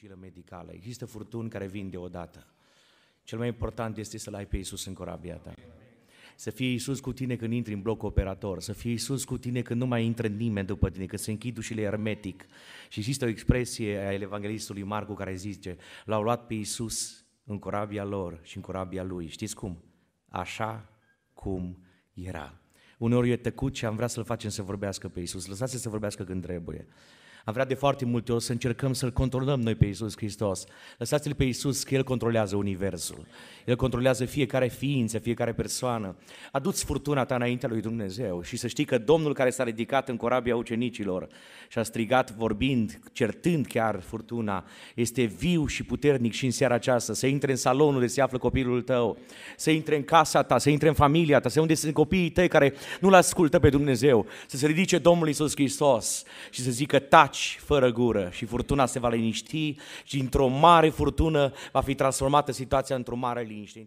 dificilă medicală. Există furtuni care vin deodată. Cel mai important este să-L ai pe Iisus în corabia ta. Să fie Iisus cu tine când intri în bloc operator, să fie Iisus cu tine când nu mai intră nimeni după tine, când se închid ușile ermetic. Și există o expresie a evanghelistului Marcu care zice, l-au luat pe Iisus în corabia lor și în corabia lui. Știți cum? Așa cum era. Uneori e tăcut și am vrea să-l facem să vorbească pe Iisus. Lăsați-l să vorbească când trebuie. Am vrea de foarte multe ori să încercăm să-L controlăm noi pe Iisus Hristos. Lăsați-L pe Iisus că El controlează Universul. El controlează fiecare ființă, fiecare persoană. Aduți furtuna ta înaintea lui Dumnezeu și să știi că Domnul care s-a ridicat în corabia ucenicilor și a strigat vorbind, certând chiar furtuna, este viu și puternic și în seara aceasta. Să intre în salonul unde se află copilul tău, să intre în casa ta, să intre în familia ta, să unde sunt copiii tăi care nu-L ascultă pe Dumnezeu, să se ridice Domnul Iisus Hristos și să zică taci taci fără gură și furtuna se va liniști și într-o mare furtună va fi transformată situația într-o mare liniște.